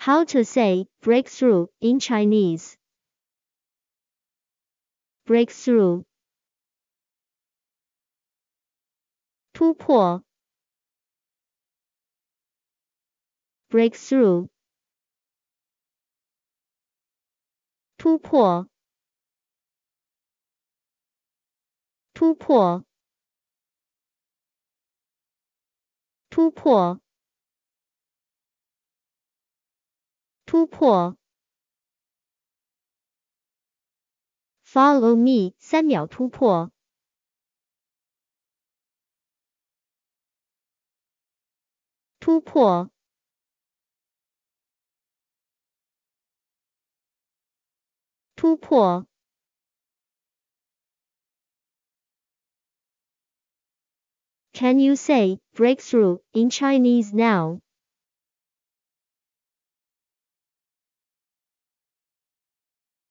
How to say breakthrough in Chinese. Breakthrough. 突破 breakthrough 突破突破突破突破。Follow me，三秒突破。突破。突破。Can you say breakthrough in Chinese now?